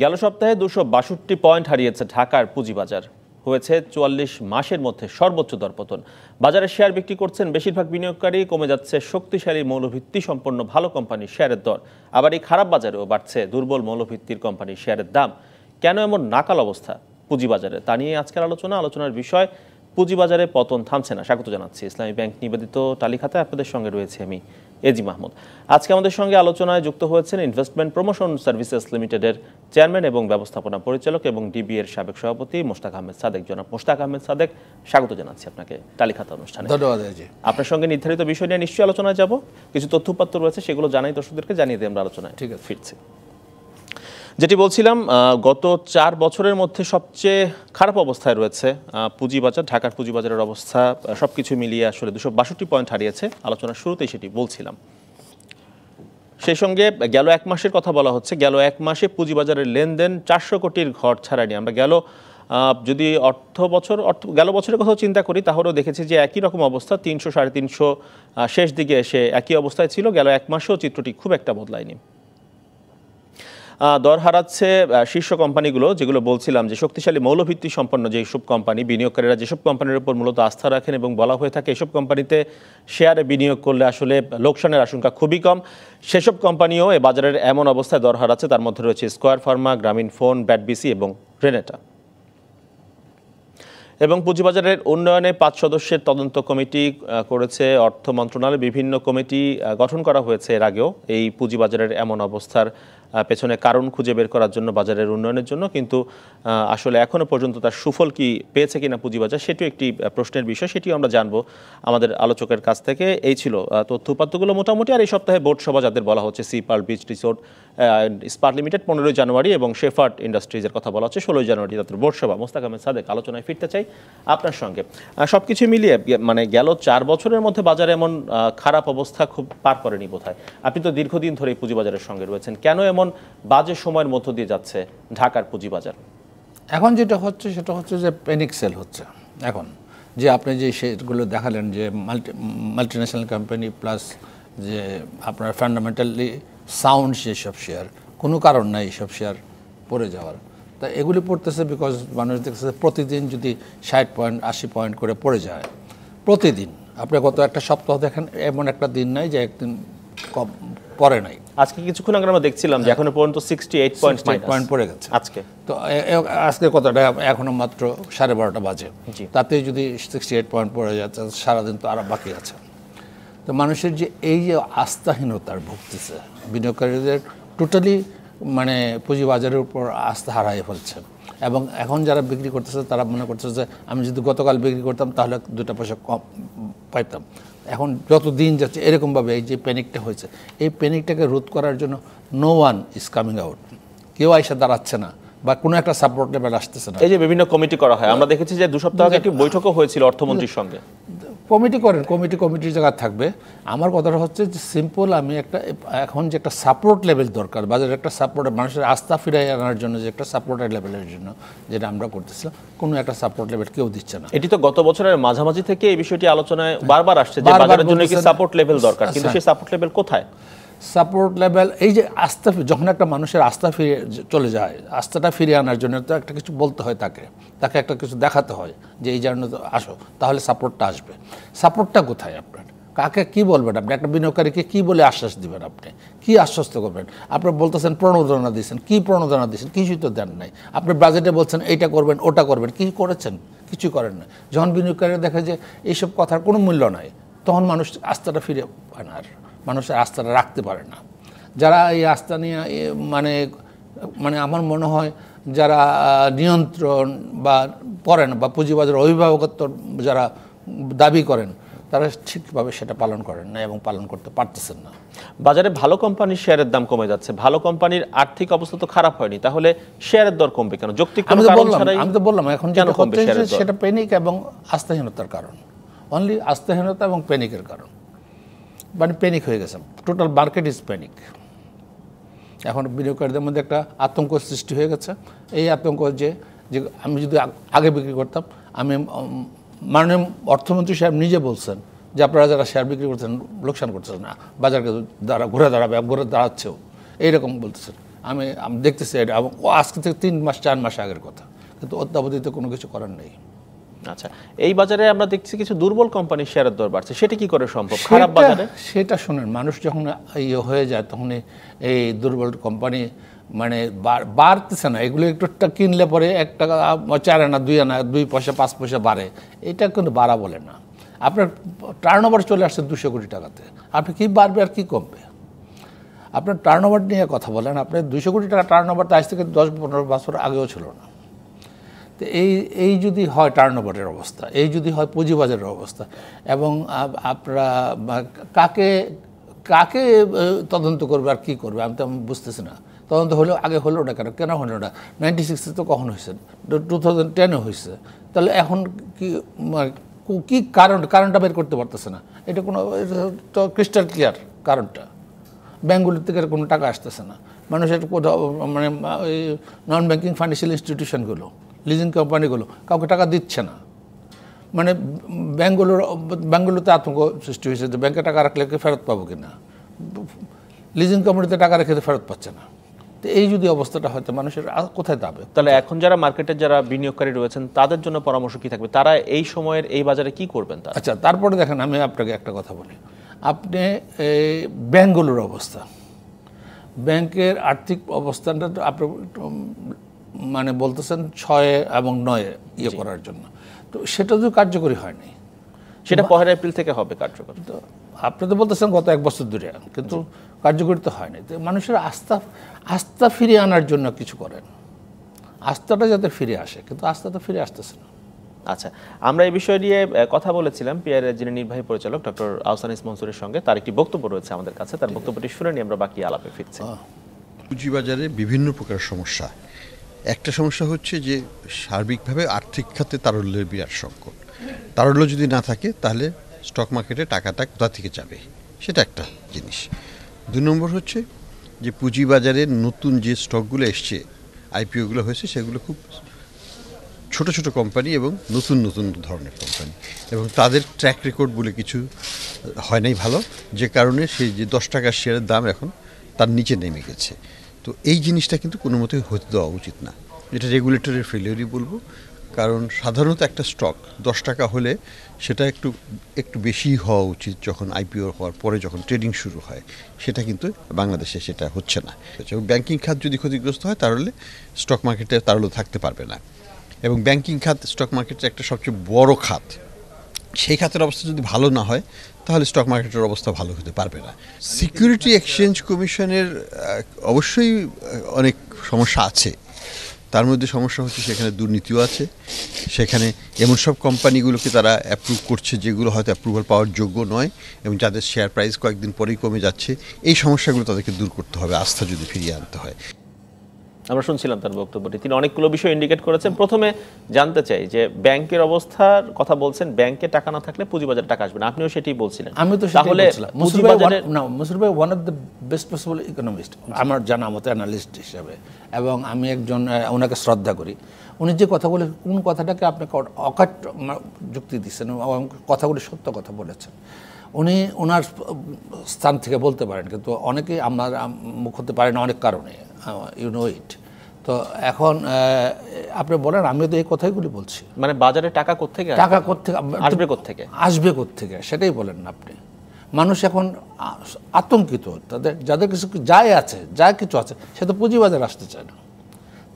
গেল সপ্তাহে দুশো বাষট্টি পয়েন্ট হারিয়েছে ঢাকার পুঁজিবাজার হয়েছে চুয়াল্লিশ মাসের মধ্যে সর্বোচ্চ দরপতন বাজারে শেয়ার বিক্রি করছেন বেশিরভাগ বিনিয়োগকারী কমে যাচ্ছে শক্তিশালী মৌলভিত্তি সম্পন্ন ভালো কোম্পানির শেয়ারের দর আবার এই খারাপ বাজারেও বাড়ছে দুর্বল মৌলভিত্তির কোম্পানির শেয়ারের দাম কেন এমন নাকাল অবস্থা পুঁজিবাজারে তা নিয়ে আজকের আলোচনা আলোচনার বিষয় পুঁজিবাজারে পতন থামছে না স্বাগত জানাচ্ছি ইসলামী ব্যাংক নিবেদিত তালিকাতে আপনাদের সঙ্গে রয়েছে আমি এজি মাহমুদ আজকে আমাদের সঙ্গে আলোচনায় যুক্ত হয়েছেন ইনভেস্টমেন্ট প্রমোশন সার্ভিসেস লিমিটেডের চেয়ারম্যান এবং ব্যবস্থাপনা পরিচালক এবং ডিবি এর সাবেক সভাপতি মোস্তাক আহমেদ সাদেক জনাব মোস্তাক আহমেদ সাদেক স্বাগত জানাচ্ছি আপনাকে তালিকাতা অনুষ্ঠানে ধন্যবাদ আপনার সঙ্গে নির্ধারিত বিষয় নিয়ে নিশ্চয়ই আলোচনায় যাব কিছু তথ্যপাত্র রয়েছে সেগুলো জানাই দর্শকদেরকে জানিয়ে দিই আমরা আলোচনায় ঠিক আছে ফিরছি যেটি বলছিলাম গত চার বছরের মধ্যে সবচেয়ে খারাপ অবস্থায় রয়েছে পুঁজিবাজার ঢাকার পুঁজিবাজারের অবস্থা সব কিছু মিলিয়ে আসলে দুশো বাষট্টি পয়েন্ট হারিয়েছে আলোচনার শুরুতেই সেটি বলছিলাম সেই সঙ্গে গেল এক মাসের কথা বলা হচ্ছে গেল এক মাসে পুঁজিবাজারের লেনদেন চারশো কোটির ঘর ছাড়ানি আমরা গেল যদি অর্থ বছর অর্থ গেল বছরের কথাও চিন্তা করি তাহলেও দেখেছি যে একই রকম অবস্থা তিনশো সাড়ে তিনশো শেষ দিকে এসে একই অবস্থায় ছিল গেল এক মাসেও চিত্রটি খুব একটা বদলায়নি দর হারাচ্ছে শীর্ষ কোম্পানিগুলো যেগুলো বলছিলাম যে শক্তিশালী মৌলভিত্তি সম্পন্ন যেসব কোম্পানি বিনিয়োগকারীরা যেসব কোম্পানির উপর মূলত আস্থা রাখেন এবং বলা হয়ে থাকে এসব কোম্পানিতে শেয়ারে বিনিয়োগ করলে আসলে লোকসানের আশঙ্কা খুবই কম সেসব কোম্পানিও এ বাজারের এমন অবস্থায় দর হারাচ্ছে তার মধ্যে রয়েছে Square Pharma Grameenphone BATBC এবং রেনেটা এবং পুঁজিবাজারের উন্নয়নে পাঁচ সদস্যের তদন্ত কমিটি করেছে অর্থ মন্ত্রণালয় বিভিন্ন কমিটি গঠন করা হয়েছে এর আগেও এই পুঁজিবাজারের এমন অবস্থার পেছনে কারণ খুঁজে বের করার জন্য বাজারের উন্নয়নের জন্য কিন্তু আসলে এখনও পর্যন্ত তার সুফল কি পেয়েছে কিনা পুঁজিবাজার সেটিও একটি প্রশ্নের বিষয় সেটিও আমরা জানবো আমাদের আলোচকের কাছ থেকে এই ছিল তথ্য উপাত্রগুলো মোটামুটি আর এই সপ্তাহে বোর্ড সভা যাদের বলা হচ্ছে Sea Pearl Beach Resort Ispat Limited পনেরোই জানুয়ারি এবং শেফার্ট ইন্ডাস্ট্রিজের কথা বলা হচ্ছে ষোলোই জানুয়ারি তাদের বোর্ড মোস্তাক আহমেদ সাদেক আলোচনায় ফিরতে চাই আপনার সঙ্গে সব কিছু মিলিয়ে ইয়ে, মানে গেল চার বছরের মধ্যে বাজারে এমন খারাপ অবস্থা খুব পার করেনি বোধ আপনি তো দীর্ঘদিন ধরে পুঁজিবাজারের সঙ্গে রয়েছেন কেন এমন বাজে সময়ের মধ্য দিয়ে যাচ্ছে ঢাকার পুঁজিবাজার এখন যেটা হচ্ছে সেটা হচ্ছে যে প্যানিক সেল হচ্ছে এখন যে আপনি যে সেগুলো দেখালেন যে মাল্টি মাল্টিন্যাশনাল কোম্পানি প্লাস যে আপনার ফান্ডামেন্টালি সাউন্ড যেসব শেয়ার কোনো কারণ নাই এইসব শেয়ার পড়ে যাওয়ার তা এগুলি পড়তেছে বিকজ মানুষ দেখতেছে প্রতিদিন যদি ষাট পয়েন্ট আশি পয়েন্ট করে পড়ে যায় প্রতিদিন আপনি গত একটা সপ্তাহ দেখেন এমন একটা দিন নাই যে একদিন কম পরে নাই আজকে কিছুক্ষণ আগে আমরা দেখছিলাম যে হ্যাঁ। এখনো পর্যন্ত সিক্সটি এইট পয়েন্ট পয়েন্ট পড়ে গেছে আজকে তো আজকে কতটা এখনো মাত্র সাড়ে বারোটা বাজে তাতে যদি সিক্সটি এইট পয়েন্ট পড়ে যাচ্ছে সারাদিন তো আরও বাকি আছে তো মানুষের যে এই যে আস্থাহীনতার ভুগতেছে বিনিয়োগকারীদের টোটালি মানে পুঁজিবাজারের উপর আস্থা হারাই ফেলছে এবং এখন যারা বিক্রি করতেছে তারা মনে করতেছে যে আমি যদি গতকাল বিক্রি করতাম তাহলে দুটা পয়সা কম পাইতাম এখন যত দিন যাচ্ছে এরকমভাবে এই যে প্যানিকটা হয়েছে এই প্যানিকটাকে রোধ করার জন্য no one is coming out কেউ আইসা দাঁড়াচ্ছে না বা কোনো একটা সাপোর্ট লেভেল আসতেছে না এই যে বিভিন্ন কমিটি করা হয় আমরা দেখেছি যে দু সপ্তাহ আগে একটি বৈঠকও হয়েছিল অর্থমন্ত্রীর সঙ্গে কমিটি করেন কমিটি কমিটির জায়গা থাকবে আমার কথাটা হচ্ছে যে সিম্পল আমি একটা এখন যে একটা সাপোর্ট লেভেল দরকার বাজারের একটা সাপোর্ট মানুষের আস্থা ফিরাই আনার জন্য যে একটা সাপোর্টের লেভেলের জন্য যেটা আমরা করতেছিলাম কোনো একটা সাপোর্ট লেভেল কেউ দিচ্ছে না এটি তো গত বছরের মাঝামাঝি থেকে এই বিষয়টি আলোচনায় বারবার আসছে যে বাজারের জন্য কি সাপোর্ট লেভেল দরকার কিন্তু আচ্ছা। সেই সাপোর্ট লেভেল কোথায় সাপোর্ট লেভেল এই যে আস্থা যখন একটা মানুষের আস্থা ফিরে চলে যায় আস্থাটা ফিরিয়ে আনার জন্য তো একটা কিছু বলতে হয় তাকে তাকে একটা কিছু দেখাতে হয় যে এই জন্য আসো তাহলে সাপোর্টটা আসবে সাপোর্টটা কোথায় আপনার কাকে কি বলবেন আপনি একটা বিনিয়োগকারীকে কি বলে আশ্বাস দিবেন আপনি কি আশ্বস্ত করবেন আপনি বলতেছেন প্রণোদনা দিয়েছেন কি প্রণোদনা দিয়েছেন কিছুই তো দেন নাই আপনি বাজেটে বলছেন এইটা করবেন ওটা করবেন কি করেছেন কিছু করেন না যখন বিনিয়োগকারীরা দেখে যে এইসব কথার কোনো মূল্য নাই তখন মানুষ আস্থাটা ফিরে পায় না আর মানুষের আস্থাটা রাখতে পারে না যারা এই আস্থা নিয়ে মানে মানে আমার মনে হয় যারা নিয়ন্ত্রণ বা করেন বা পুঁজিবাজার অভিভাবকত্ব যারা দাবি করেন তারা ঠিকভাবে সেটা পালন করেন না এবং পালন করতে পারতেছেন না বাজারে ভালো কোম্পানির শেয়ারের দাম কমে যাচ্ছে ভালো কোম্পানির আর্থিক অবস্থা তো খারাপ হয়নি তাহলে শেয়ারের দর কমবে কেন যৌক্তিক আমি তো বললাম আমি তো বললাম এখন কেন কমবে সেটা প্যানিক এবং আস্থাহীনতার কারণ অনলি আস্থাহীনতা এবং প্যানিকের কারণ মানে প্যানিক হয়ে গেছে টোটাল মার্কেট ইজ প্যানিক এখন বিনিয়োগকারীদের মধ্যে একটা আতঙ্ক সৃষ্টি হয়ে গেছে এই আতঙ্ক যে যে আমি যদি আগে বিক্রি করতাম আমি মাননীয় অর্থমন্ত্রী সাহেব নিজে বলছেন যে আপনারা যারা শেয়ার বিক্রি করছেন লোকসান করছেন না বাজারকে দ্বারা ঘুরে দাঁড়াবে ঘুরে দাঁড়াচ্ছেও এইরকম বলতেছেন আমি দেখতেছি এটা আজকে থেকে তিন মাস চার মাস আগের কথা কিন্তু অদ্যাবধিতে কোনো কিছু করার নেই আচ্ছা এই বাজারে আমরা দেখছি কিছু দুর্বল কোম্পানির শেয়ারের দর বাড়ছে সেটা কি করে সম্ভব খারাপ বাজারে সেটা শুনেন মানুষ যখন ইয়ে হয়ে যায় তখন এই দুর্বল কোম্পানি মানে বাড়তেছে না এগুলো একটু কিনলে পরে এক টাকা চার আনা দুই আনা দুই পয়সা পাঁচ পয়সা বাড়ে এটা কিন্তু বাড়া বলে না আপনার টার্ন ওভার চলে আসছে দুশো কোটি টাকাতে আপনি কি বাড়বে আর কি কমবে আপনার টার্ন ওভার নিয়ে কথা বলেন আপনি দুশো কোটি টাকা টার্ন ওভার তো আজ থেকে দশ পনেরো বছর আগেও ছিল না তো এই এই যদি হয় টার্নওভারের অবস্থা এই যদি হয় পুঁজিবাজারের অবস্থা এবং আপনারা কাকে কাকে তদন্ত করবে আর কী করবে আমি তো আমি বুঝতেছি না তদন্ত হলেও আগে হলো না কেন কেন হলো না নাইনটি সিক্সে তো কখন হয়েছে টু থাউজেন্ড টেনে হয়েছে তাহলে এখন কি কী কারণ কারণটা বের করতে পারতেছে না এটা কোনো তো ক্রিস্টাল ক্লিয়ার কারণটা ব্যাঙ্কগুলোর থেকে কোনো টাকা আসতেছে না মানুষের কোথাও মানে নন ব্যাঙ্কিং ফাইন্যান্সিয়াল ইনস্টিটিউশনগুলো লিজিং কোম্পানিগুলো কাউকে টাকা দিচ্ছে না মানে ব্যাঙ্কগুলোর ব্যাঙ্কগুলোতে আতঙ্ক সৃষ্টি হয়েছে যে ব্যাংকে টাকা রাখলে কি ফেরত পাবো কি না লিজিং কোম্পানিতে টাকা রেখে তো ফেরত পাচ্ছে না তো এই যদি অবস্থাটা হয়তো মানুষের কোথায় যাবে তাহলে এখন যারা মার্কেটে যারা বিনিয়োগকারী রয়েছেন তাদের জন্য পরামর্শ কি থাকবে তারা এই সময়ের এই বাজারে কি করবেন তা আচ্ছা তারপরে দেখেন আমি আপনাকে একটা কথা বলি আপনি এই ব্যাঙ্কগুলোর অবস্থা ব্যাংকের আর্থিক অবস্থানটা আপনি মানে বলতেছেন ছয়ে এবং নয়ে ইয়ে করার জন্য তো সেটা তো কার্যকরী হয়নি সেটা পহেলা এপ্রিল থেকে হবে কার্যকর তো আপনি তো বলতেছেন গত এক বছর ধরে কিন্তু কার্যকরী তো হয়নি তো মানুষের আস্থা আস্থা ফিরিয়ে আনার জন্য কিছু করেন আস্থাটা যাতে ফিরে আসে কিন্তু আস্থা তো ফিরে আসতেছে না আচ্ছা আমরা এই বিষয় নিয়ে কথা বলেছিলাম পিআর যিনি নির্বাহী পরিচালক ডক্টর ইস মনসুরের সঙ্গে তার একটি বক্তব্য রয়েছে আমাদের কাছে তার বক্তব্যটি শুনে নিয়ে আমরা বাকি আলাপে ফিরছি পুঁজিবাজারে বিভিন্ন প্রকার সমস্যা একটা সমস্যা হচ্ছে যে সার্বিকভাবে আর্থিক খাতে তারল্যের বিরাট সংকট তারল্য যদি না থাকে তাহলে স্টক মার্কেটে টাকাটা কোথা থেকে যাবে সেটা একটা জিনিস দুই নম্বর হচ্ছে যে পুঁজিবাজারে নতুন যে স্টকগুলো এসছে আইপিওগুলো হয়েছে সেগুলো খুব ছোট ছোট কোম্পানি এবং নতুন নতুন ধরনের কোম্পানি এবং তাদের ট্র্যাক রেকর্ড বলে কিছু হয় নাই ভালো যে কারণে সেই যে দশ টাকার শেয়ারের দাম এখন তার নিচে নেমে গেছে তো এই জিনিসটা কিন্তু কোনো মতেই হতে দেওয়া উচিত না এটা রেগুলেটরের ফেলিওরই বলবো কারণ সাধারণত একটা স্টক দশ টাকা হলে সেটা একটু একটু বেশি হওয়া উচিত যখন আইপিও হওয়ার পরে যখন ট্রেডিং শুরু হয় সেটা কিন্তু বাংলাদেশে সেটা হচ্ছে না ব্যাংকিং খাত যদি ক্ষতিগ্রস্ত হয় তাহলে স্টক মার্কেটে তাহলে থাকতে পারবে না এবং ব্যাংকিং খাত স্টক মার্কেটের একটা সবচেয়ে বড় খাত সেই খাতের অবস্থা যদি ভালো না হয় তাহলে স্টক মার্কেটের অবস্থা ভালো হতে পারবে না সিকিউরিটি এক্সচেঞ্জ কমিশনের অবশ্যই অনেক সমস্যা আছে তার মধ্যে সমস্যা হচ্ছে সেখানে দুর্নীতিও আছে সেখানে এমন সব কোম্পানিগুলোকে তারা অ্যাপ্রুভ করছে যেগুলো হয়তো অ্যাপ্রুভাল পাওয়ার যোগ্য নয় এবং যাদের শেয়ার প্রাইস কয়েকদিন পরেই কমে যাচ্ছে এই সমস্যাগুলো তাদেরকে দূর করতে হবে আস্থা যদি ফিরিয়ে আনতে হয় আমরা শুনছিলাম তার বক্তব্যটি তিনি অনেকগুলো বিষয় ইন্ডিকেট করেছেন প্রথমে জানতে চাই যে ব্যাংকের অবস্থার কথা বলছেন ব্যাংকে টাকা না থাকলে পুঁজিবাজারে টাকা আসবে না আপনিও সেটাই বলছিলেন আমি তো তাহলে মুসুর ভাই one of the best possible economist আমার জানা মতো অ্যানালিস্ট হিসাবে এবং আমি একজন ওনাকে শ্রদ্ধা করি উনি যে কথা বলে কোন কথাটাকে আপনাকে অকাট যুক্তি দিচ্ছেন এবং কথাগুলি সত্য কথা বলেছেন উনি ওনার স্থান থেকে বলতে পারেন কিন্তু অনেকেই আমার মুখ হতে পারেন অনেক কারণে ইউ নো ইট তো এখন আপনি বলেন আমি তো এই কথাইগুলি বলছি মানে বাজারে টাকা কোথেকে টাকা কোথেকে আসবে কোথেকে আসবে কোথেকে সেটাই বলেন না আপনি মানুষ এখন আতঙ্কিত তাদের যাদের কিছু যাই আছে যা কিছু আছে সে তো পুঁজিবাজারে আসতে চায় না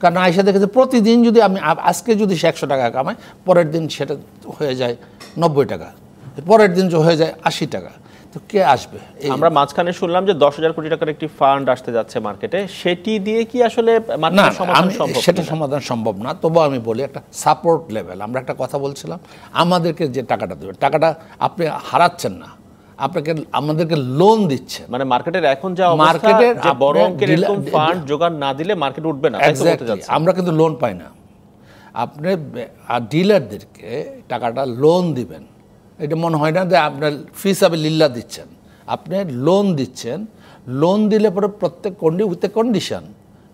কারণ আয়সা দেখেছে প্রতিদিন যদি আমি আজকে যদি সে একশো টাকা কামাই পরের দিন সেটা হয়ে যায় নব্বই টাকা পরের দিন হয়ে যায় আশি টাকা তো কে আসবে আমরা মাঝখানে শুনলাম যে দশ হাজার কোটি টাকার একটি ফান্ড আসতে যাচ্ছে মার্কেটে সেটি দিয়ে কি আসলে সেটা সমাধান সম্ভব না তবু আমি বলি একটা সাপোর্ট লেভেল আমরা একটা কথা বলছিলাম আমাদেরকে যে টাকাটা দেবে টাকাটা আপনি হারাচ্ছেন না আপনাকে আমাদেরকে লোন দিচ্ছে মানে মার্কেটের এখন যা মার্কেটের বড় অঙ্কের এরকম ফান্ড যোগান না দিলে মার্কেট উঠবে না আমরা কিন্তু লোন পাই না আপনি ডিলারদেরকে টাকাটা লোন দিবেন এটা মনে হয় না যে আপনার ফি হিসাবে লীলা দিচ্ছেন আপনি লোন দিচ্ছেন লোন দিলে পরে প্রত্যেক কন্ডি উইথ এ কন্ডিশন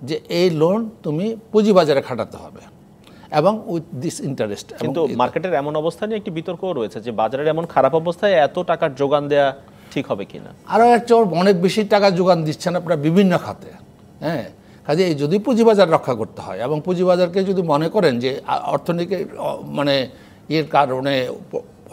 যে এই লোন তুমি পুঁজিবাজারে খাটাতে হবে এবং উইথ দিস ইন্টারেস্ট কিন্তু মার্কেটের এমন অবস্থা নিয়ে একটি বিতর্ক রয়েছে যে বাজারের এমন খারাপ অবস্থায় এত টাকার যোগান দেয়া ঠিক হবে কিনা আরও এক চোর অনেক বেশি টাকা যোগান দিচ্ছেন আপনার বিভিন্ন খাতে হ্যাঁ কাজে যদি পুঁজিবাজার রক্ষা করতে হয় এবং পুঁজিবাজারকে যদি মনে করেন যে অর্থনীতি মানে এর কারণে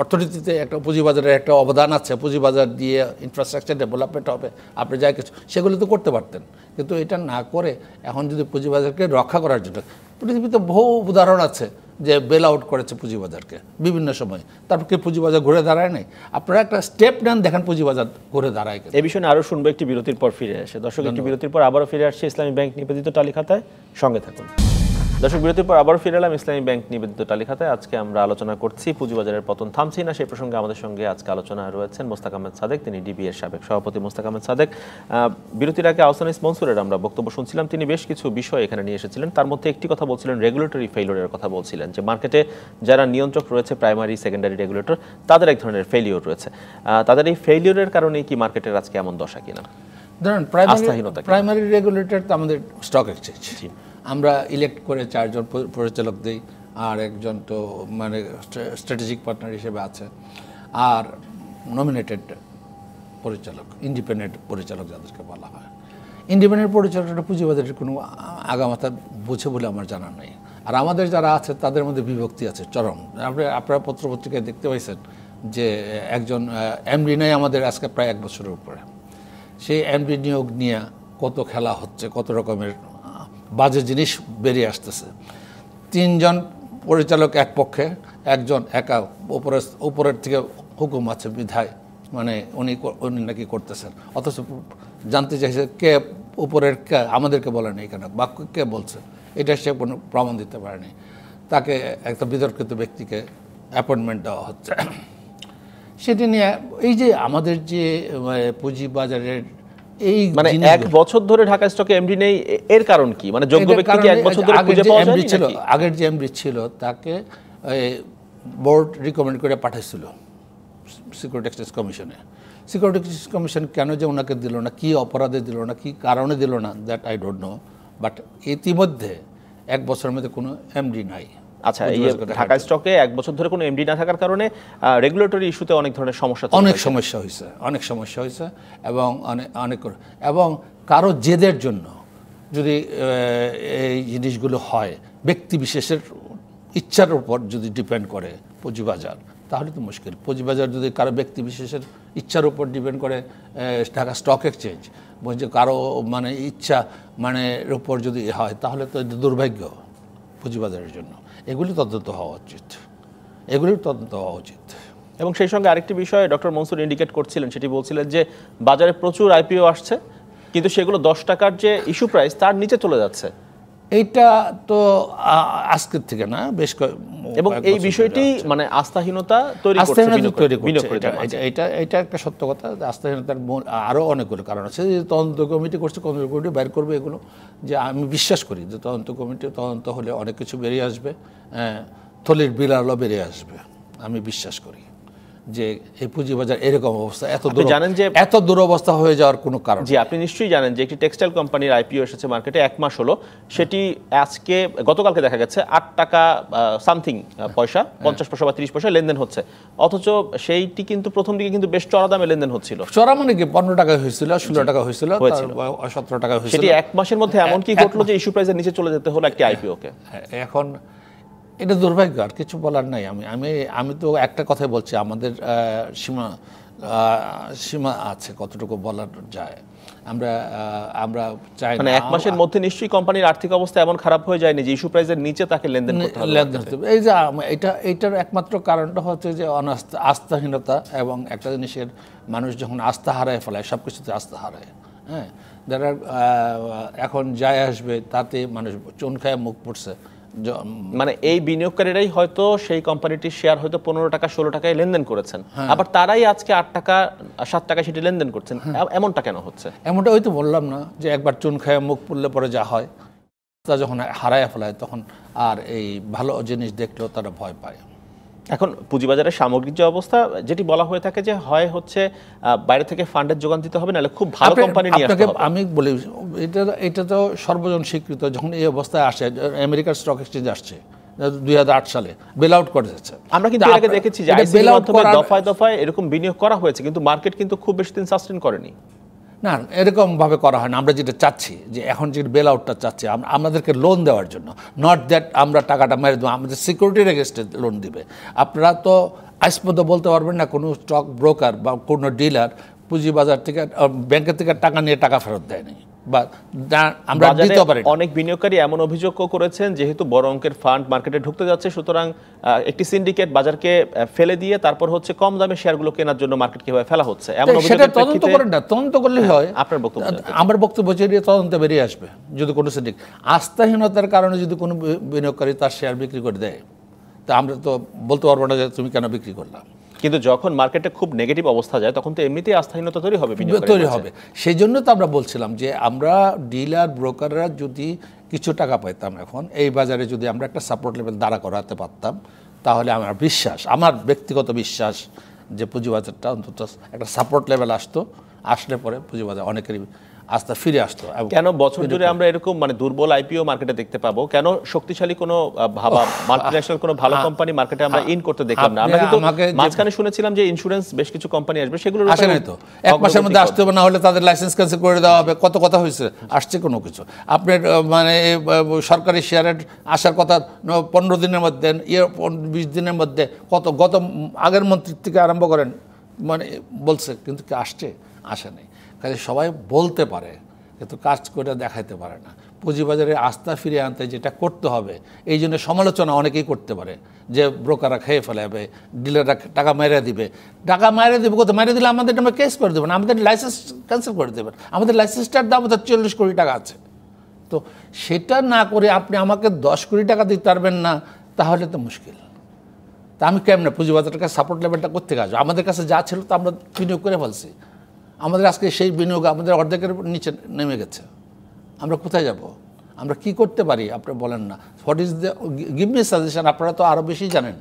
অর্থনীতিতে একটা পুঁজিবাজারের একটা অবদান আছে পুঁজিবাজার দিয়ে ইনফ্রাস্ট্রাকচার ডেভেলপমেন্ট হবে আপনি যা কিছু সেগুলো তো করতে পারতেন কিন্তু এটা না করে এখন যদি পুঁজিবাজারকে রক্ষা করার জন্য পৃথিবীতে বহু উদাহরণ আছে যে বেল আউট করেছে পুঁজিবাজারকে বিভিন্ন সময় তারপর কি পুঁজিবাজার ঘুরে দাঁড়ায় নাই আপনারা একটা স্টেপ নেন দেখেন পুঁজিবাজার ঘুরে দাঁড়ায় এ বিষয়ে আরও শুনবো একটি বিরতির পর ফিরে আসে দর্শক একটি বিরতির পর আবারও ফিরে আসছে ইসলামী ব্যাংক নিবেদিত তালিকাতায় সঙ্গে থাকুন দর্শক বিরতির পর আবার ফিরে এলাম ইসলামী ব্যাংক নিবেদিত তালিকাতে আজকে আমরা আলোচনা করছি পুঁজিবাজারের পতন থামছি না সেই প্রসঙ্গে আমাদের সঙ্গে আজকে আলোচনা রয়েছেন মোস্তাক আহমেদ সাদেক তিনি ডিবিএর সাবেক সভাপতি মোস্তাক আহমেদ সাদেক বিরতির আগে আহসানিস মনসুরের আমরা বক্তব্য শুনছিলাম তিনি বেশ কিছু বিষয় এখানে নিয়ে এসেছিলেন তার মধ্যে একটি কথা বলছিলেন রেগুলেটরি ফেলিওরের কথা বলছিলেন যে মার্কেটে যারা নিয়ন্ত্রক রয়েছে প্রাইমারি সেকেন্ডারি রেগুলেটর তাদের এক ধরনের ফেলিওর রয়েছে তাদের এই ফেলিওরের কারণে কি মার্কেটের আজকে এমন দশা কিনা ধরেন প্রাইমারি রেগুলেটর তো আমাদের স্টক এক্সচেঞ্জ আমরা ইলেক্ট করে চারজন পরিচালক দিই আর একজন তো মানে স্ট্র্যাটেজিক পার্টনার হিসেবে আছে আর নমিনেটেড পরিচালক ইন্ডিপেন্ডেন্ট পরিচালক যাদেরকে বলা হয় ইন্ডিপেন্ডেন্ট পরিচালকটা পুঁজিবাজারের কোনো আগামাথা বুঝে বলে আমার জানা নেই আর আমাদের যারা আছে তাদের মধ্যে বিভক্তি আছে চরম আপনি আপনারা পত্রপত্রিকায় দেখতে পাইছেন যে একজন এমডি নেয় আমাদের আজকে প্রায় এক বছরের উপরে সেই এমডি নিয়োগ নিয়ে কত খেলা হচ্ছে কত রকমের বাজে জিনিস বেরিয়ে আসতেছে তিনজন পরিচালক এক পক্ষে একজন একা উপরের উপরের থেকে হুকুম আছে বিধায় মানে উনি উনি নাকি করতেছেন অথচ জানতে চাইছে কে উপরের কে আমাদেরকে বলেনি কেন বাক্য কে বলছে এটা সে কোনো প্রমাণ দিতে পারেনি তাকে একটা বিতর্কিত ব্যক্তিকে অ্যাপয়েন্টমেন্ট দেওয়া হচ্ছে সেটি নিয়ে এই যে আমাদের যে পুঁজি বাজারের এই মানে এক বছর ধরে ঢাকা স্টকে এমডি নেই এর কারণ কি মানে যোগ্য এক বছর আচ্ছা, ধরে খুঁজে পাওয়া যায়নি ছিল আগের যে এমডি ছিল তাকে বোর্ড রিকমেন্ড করে পাঠাইছিল সিকিউরিটি এক্সচেঞ্জ কমিশনে সিকিউরিটি এক্সচেঞ্জ কমিশন কেন যে ওনাকে দিল না কি অপরাধে দিল না কি কারণে দিল না that I don't know but ইতিমধ্যে এক বছরের মধ্যে কোনো এমডি নাই আচ্ছা এই ঢাকা স্টকে এক বছর ধরে কোনো এমডি না থাকার কারণে রেগুলেটরি ইস্যুতে অনেক ধরনের সমস্যা অনেক সমস্যা হয়েছে অনেক সমস্যা হয়েছে এবং অনেক অনেক এবং কারো জেদের জন্য যদি এই জিনিসগুলো হয় ব্যক্তি বিশেষের ইচ্ছার উপর যদি ডিপেন্ড করে পুঁজিবাজার তাহলে তো মুশকিল পুঁজিবাজার যদি কারো ব্যক্তি বিশেষের ইচ্ছার উপর ডিপেন্ড করে ঢাকা স্টক এক্সচেঞ্জ বলছে কারো মানে ইচ্ছা মানে উপর যদি হয় তাহলে তো দুর্ভাগ্য পুঁজিবাজারের জন্য এগুলি তদন্ত হওয়া উচিত এগুলির তদন্ত হওয়া উচিত এবং সেই সঙ্গে আরেকটি বিষয় ডক্টর মনসুর ইন্ডিকেট করছিলেন সেটি বলছিলেন যে বাজারে প্রচুর আইপিও আসছে কিন্তু সেগুলো দশ টাকার যে ইস্যু প্রাইস তার নিচে চলে যাচ্ছে এইটা তো আজকের থেকে না বেশ এবং এই বিষয়টি মানে আস্থাহীনতা তৈরি তৈরি এটা এটা একটা সত্য কথা আস্থাহীনতার আরও অনেকগুলো কারণ আছে যে তদন্ত কমিটি করছে তদন্ত কমিটি বের করবে এগুলো যে আমি বিশ্বাস করি যে তদন্ত কমিটি তদন্ত হলে অনেক কিছু বেরিয়ে আসবে হ্যাঁ, থলির বিল বেরিয়ে আসবে আমি বিশ্বাস করি যে এই পুঁজিবাজার এরকম অবস্থা এত জানেন যে এত দুরবস্থা হয়ে যাওয়ার কোনো কারণ জি আপনি নিশ্চয়ই জানেন যে একটি টেক্সটাইল কোম্পানির আইপিও এসেছে মার্কেটে এক মাস হলো সেটি আজকে গতকালকে দেখা গেছে আট টাকা সামথিং হ্যাঁ। পয়সা পঞ্চাশ পয়সা বা ত্রিশ পয়সা লেনদেন হচ্ছে অথচ সেইটি কিন্তু প্রথম দিকে কিন্তু বেশ চড়া দামে লেনদেন হচ্ছিল চড়া মানে কি পনেরো টাকা হয়েছিল ষোলো টাকা হয়েছিল সতেরো টাকা হয়েছিল সেটি এক মাসের মধ্যে হ্যাঁ, এমন কি ঘটলো যে ইস্যু প্রাইসের নিচে চলে যেতে হলো একটি আইপিও হ্যাঁ, কে এখন এটা দুর্ভাগ্য আর কিছু বলার নাই আমি আমি আমি তো একটা কথাই বলছি আমাদের সীমা সীমা আছে কতটুকু বলার যায় আমরা আমরা চাই মানে এক মাসের মধ্যে নিশ্চয়ই কোম্পানির আর্থিক অবস্থা এমন খারাপ হয়ে যায়নি যে ইস্যু প্রাইসের নিচে তাকে লেনদেন করতে লেনদেন এই যে এটা এটার একমাত্র কারণটা হচ্ছে যে অনাস্থা আস্থাহীনতা এবং একটা জিনিসের মানুষ যখন আস্থা হারায় ফেলায় সব কিছুতে আস্থা হারায় হ্যাঁ যারা এখন যায় আসবে তাতে মানুষ চুন খায় মুখ পড়ছে মানে এই বিনিয়োগকারীরাই হয়তো সেই কোম্পানিটির শেয়ার হয়তো পনেরো টাকা ষোলো টাকায় লেনদেন করেছেন হ্যাঁ। আবার তারাই আজকে আট টাকা সাত টাকা সেটি লেনদেন করছেন হ্যাঁ। এমনটা কেন হচ্ছে এমনটা ওই তো বললাম না যে একবার চুন খায় মুখ পড়লে পরে যা হয় তা যখন হারায় ফেলায় তখন আর এই ভালো জিনিস দেখলেও তারা ভয় পায় এখন পুঁজিবাজারের সামগ্রিক যে অবস্থা যেটি বলা হয়ে থাকে যে হয় হচ্ছে বাইরে থেকে ফান্ডের যোগান দিতে হবে নাহলে খুব ভালো কোম্পানি নিয়ে আসতে হবে আমি বলি এটা এটা তো সর্বজন স্বীকৃত যখন এই অবস্থায় আসে আমেরিকার স্টক এক্সচেঞ্জ আসছে দুই সালে বেল আউট করে যাচ্ছে আমরা কিন্তু আগে দেখেছি যে e দফায় দফায় এরকম বিনিয়োগ করা হয়েছে কিন্তু মার্কেট কিন্তু খুব বেশি দিন সাস্টেন করেনি না এরকমভাবে করা হয় না আমরা যেটা চাচ্ছি যে এখন যেটা বেল আউটটা চাচ্ছি আমাদেরকে লোন দেওয়ার জন্য নট দ্যাট আমরা টাকাটা মেরে দেবো আমাদের সিকিউরিটির রেগেস্টে লোন দিবে আপনারা তো আজ বলতে পারবেন না কোনো স্টক ব্রোকার বা কোনো ডিলার পুঁজিবাজার থেকে ব্যাংকের থেকে টাকা নিয়ে টাকা ফেরত দেয়নি অনেক বিনিয়োগকারী এমন অভিযোগ করেছেন যেহেতু বড় অঙ্কের ফান্ড মার্কেটে ঢুকতে যাচ্ছে সুতরাং একটি সিন্ডিকেট বাজারকে ফেলে দিয়ে তারপর হচ্ছে কম দামে শেয়ারগুলো কেনার জন্য মার্কেট কিভাবে ফেলা হচ্ছে তদন্ত করেন না তদন্ত করলে হ্যাঁ, হয় আপনার বক্তব্য আমার বক্তব্য তদন্তে বেরিয়ে আসবে যদি কোনো আস্থাহীনতার কারণে যদি কোনো বিনিয়োগকারী তার শেয়ার বিক্রি করে দেয় তা আমরা তো বলতে পারবো না যে তুমি কেন বিক্রি করলাম কিন্তু যখন মার্কেটে খুব নেগেটিভ অবস্থা যায় তখন তো এমনিতেই আস্থাহীনতা তৈরি হবে তৈরি হবে সেই জন্য তো আমরা বলছিলাম যে আমরা ডিলার ব্রোকাররা যদি কিছু টাকা পাইতাম এখন এই বাজারে যদি আমরা একটা সাপোর্ট লেভেল দাঁড়া করাতে পারতাম তাহলে আমার বিশ্বাস আমার ব্যক্তিগত বিশ্বাস যে পুঁজিবাজারটা অন্তত একটা সাপোর্ট লেভেল আসতো আসলে পরে পুঁজিবাজার অনেকেরই আস্তে ফিরে আসতো কেন বছর জুড়ে আমরা এরকম মানে দুর্বল আইপিও মার্কেটে দেখতে পাবো কেন শক্তিশালী কোনো ভাবা মাল্টিন্যাশনাল কোনো ভালো কোম্পানি মার্কেটে আমরা ইন করতে দেখলাম না আমরা কিন্তু মাঝখানে শুনেছিলাম যে ইন্স্যুরেন্স বেশ কিছু কোম্পানি আসবে সেগুলো আসে নাই তো এক মাসের মধ্যে আসতে হবে না হলে তাদের লাইসেন্স ক্যান্সেল করে দেওয়া হবে কত কথা হয়েছে আসছে কোনো কিছু আপনি মানে সরকারি শেয়ারের আসার কথা পনেরো দিনের মধ্যে ইয়ে, বিশ দিনের মধ্যে কত গত আগের মন্ত্রীর থেকে আরম্ভ করেন মানে বলছে কিন্তু কি আসছে আসে নাই কাজে সবাই বলতে পারে কিন্তু কাজ করে দেখাইতে পারে না পুঁজিবাজারে আস্থা ফিরিয়ে আনতে যেটা করতে হবে এই জন্য সমালোচনা অনেকেই করতে পারে যে ব্রোকাররা খেয়ে ফেলাবে ডিলাররা টাকা মেরে দিবে টাকা মেরে দেবে কত মেরে দিলে আমাদের আমরা কেস করে দেবেন আমাদের লাইসেন্স ক্যান্সেল করে দেবেন আমাদের লাইসেন্সটার দাম তার চল্লিশ কোটি টাকা আছে তো সেটা না করে আপনি আমাকে দশ কোটি টাকা দিতে পারবেন না তাহলে তো মুশকিল তা আমি কেমনে পুঁজিবাজারের কাছে সাপোর্ট লেভেলটা করতে আসবো আমাদের কাছে যা ছিল তো আমরা বিনিয়োগ করে ফেলছি আমাদের আজকে সেই বিনিয়োগ আমাদের অর্ধেকের নিচে নেমে গেছে আমরা কোথায় যাব আমরা কি করতে পারি আপনি বলেন না what is the give me suggestion আপনারা তো আরও বেশি জানেন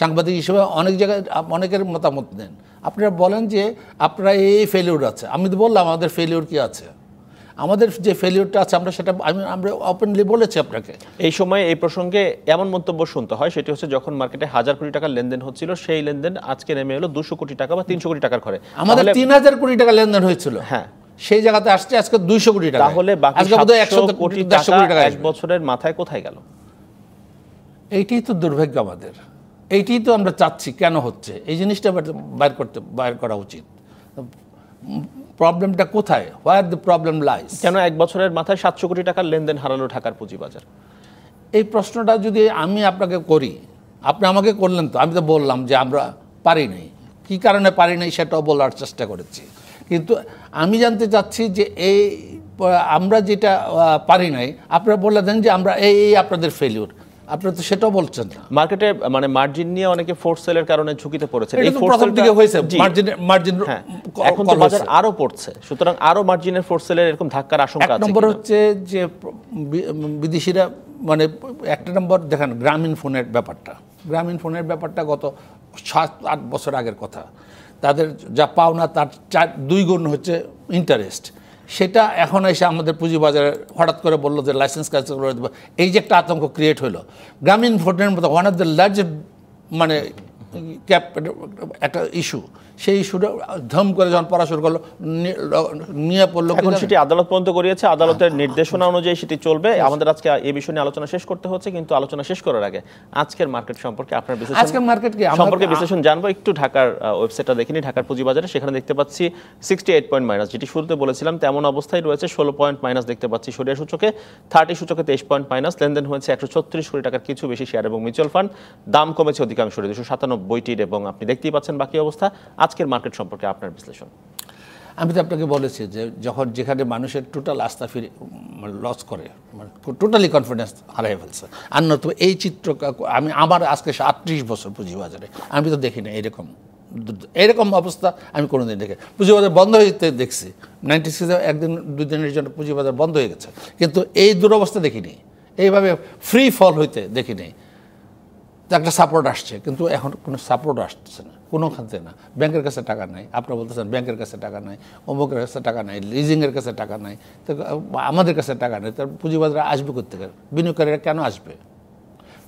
সাংবাদিক হিসেবে অনেক জায়গায় অনেকের মতামত নেন আপনারা বলেন যে আপনারা এই ফেলিউর আছে আমি তো বললাম আমাদের ফেলিউর কি আছে আমাদের যে ফেলিওরটা আছে আমরা সেটা আমি আমরা ওপেনলি বলেছি আপনাকে এই সময় এই প্রসঙ্গে এমন মন্তব্য শুনতে হয় সেটি হচ্ছে যখন মার্কেটে হাজার কোটি টাকার লেনদেন হচ্ছিল সেই লেনদেন আজকে নেমে এলো দুশো কোটি টাকা বা তিনশো কোটি টাকার ঘরে আমাদের তিন হাজার কোটি টাকা লেনদেন হয়েছিল হ্যাঁ সেই জায়গাতে আসছে আজকে দুইশো কোটি টাকা তাহলে আজকে বোধহয় একশো কোটি টাকা এক বছরের মাথায় কোথায় গেল এইটাই তো দুর্ভাগ্য আমাদের এইটাই তো আমরা চাচ্ছি কেন হচ্ছে এই জিনিসটা বাইর করতে বাইর করা উচিত প্রবলেমটা কোথায় হোয়ার দ্য প্রবলেম লাইস কেন এক বছরের মাথায় সাতশো কোটি টাকার লেনদেন হারালো ঢাকার পুঁজিবাজার এই প্রশ্নটা যদি আমি আপনাকে করি আপনি আমাকে করলেন তো আমি তো বললাম যে আমরা পারি নাই কী কারণে পারি নাই সেটাও বলার চেষ্টা করেছি কিন্তু আমি জানতে চাচ্ছি যে এই আমরা যেটা পারি নাই আপনারা বলে দেন যে আমরা এই আপনাদের ফেলিউর আপনি তো সেটাও বলছেন না মার্কেটে মানে মার্জিন নিয়ে অনেকে ফোর্স সেলের কারণে ঝুঁকিতে পড়েছে এই ফোর্স সেল দিকে হয়েছে মার্জিন মার্জিন হ্যাঁ। এখন তো বাজার আরো পড়ছে সুতরাং আরো মার্জিনের ফোর্স সেলের এরকম ধাক্কার আশঙ্কা আছে এক নম্বর হচ্ছে যে বিদেশিরা মানে একটা নম্বর দেখেন গ্রামীণ ফোনের ব্যাপারটা গ্রামীণ ফোনের ব্যাপারটা গত সাত আট বছর আগের কথা তাদের যা পাওনা তার চার দুই গুণ হচ্ছে ইন্টারেস্ট সেটা এখন এসে আমাদের পুঁজিবাজারে হঠাৎ করে বললো যে লাইসেন্স কাজ করে দেবো এই যে একটা আতঙ্ক ক্রিয়েট হলো গ্রামীণ ভোটের মতো ওয়ান অফ দ্য লার্জেস্ট মানে ক্যাপ একটা ইস্যু সেই ইস্যুটা ধম করে যখন পড়া শুরু করলো নিয়ে পড়লো এখন সেটি আদালত পর্যন্ত করিয়েছে হ্যাঁ। আদালতের নির্দেশনা অনুযায়ী সেটি চলবে আমাদের আজকে এই বিষয় নিয়ে আলোচনা শেষ করতে হচ্ছে কিন্তু আলোচনা শেষ করার আগে আজকের মার্কেট সম্পর্কে আপনার আজকের মার্কেট কি সম্পর্কে বিশ্লেষণ জানবো একটু ঢাকার ওয়েবসাইটটা দেখিনি ঢাকার পুঁজিবাজারে সেখানে দেখতে পাচ্ছি সিক্সটি এইট পয়েন্ট মাইনাস যেটি শুরুতে বলেছিলাম তেমন অবস্থায় রয়েছে ষোলো পয়েন্ট মাইনাস দেখতে পাচ্ছি সরিয়া সূচকে থার্টি সূচকে তেইশ পয়েন্ট মাইনাস লেনদেন হয়েছে একশো ছত্রিশ কোটি টাকার কিছু বেশি শেয়ার এবং মিউচুয়াল ফান্ড দাম কমেছে অধিকাংশ দুশো সাতানব্বই নব্বইটির এবং আপনি দেখতেই পাচ্ছেন বাকি অবস্থা আজকের মার্কেট সম্পর্কে আপনার বিশ্লেষণ আমি তো আপনাকে বলেছি যে যখন যেখানে মানুষের টোটাল আস্থা ফিরে লস মানে করে টোটালি কনফিডেন্স হারাই ফেলছে আর নয়তো এই চিত্র আমি আমার আজকে আটত্রিশ বছর পুঁজিবাজারে আমি তো দেখি না এরকম এরকম অবস্থা আমি কোনোদিন দেখে পুঁজিবাজার বন্ধ হইতে দেখছি নাইনটি সিক্সে একদিন দুই দিনের জন্য পুঁজিবাজার বন্ধ হয়ে গেছে কিন্তু এই দুরবস্থা দেখিনি এইভাবে ফ্রি ফল হইতে দেখিনি একটা সাপোর্ট আসছে কিন্তু এখন কোনো সাপোর্ট আসছে না কোনোখান থেকে না ব্যাংকের কাছে টাকা নাই আপনারা বলতেছেন ব্যাংকের কাছে টাকা নাই অমুকের কাছে টাকা নাই লিজিংয়ের কাছে টাকা নাই তো আমাদের কাছে টাকা নেই তার পুঁজিবাজারে আসবে করতে বিনিয়োগকারীরা কেন আসবে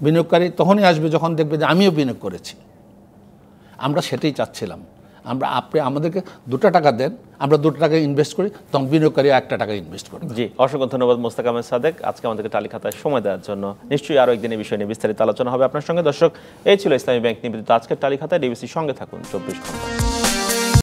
বিনিয়োগকারী তখনই আসবে যখন দেখবে যে আমিও বিনিয়োগ করেছি আমরা সেটাই চাচ্ছিলাম আমরা আপনি আমাদেরকে দুটো টাকা দেন আমরা দুটো টাকা ইনভেস্ট করি তখন বিনিয়োগকারী একটা টাকা ইনভেস্ট করি জি অসংখ্য ধন্যবাদ মোস্তাক আহমেদ সাদেক আজকে আমাদেরকে তালিকাতায় সময় দেওয়ার জন্য নিশ্চয়ই আরও একদিন এই বিষয় নিয়ে বিস্তারিত আলোচনা হবে আপনার সঙ্গে দর্শক এই ছিল ইসলামী ব্যাংক নিবেদিত আজকের টালিখাতায় ডিবিসির সঙ্গে থাকুন চব্বিশ ঘন্টা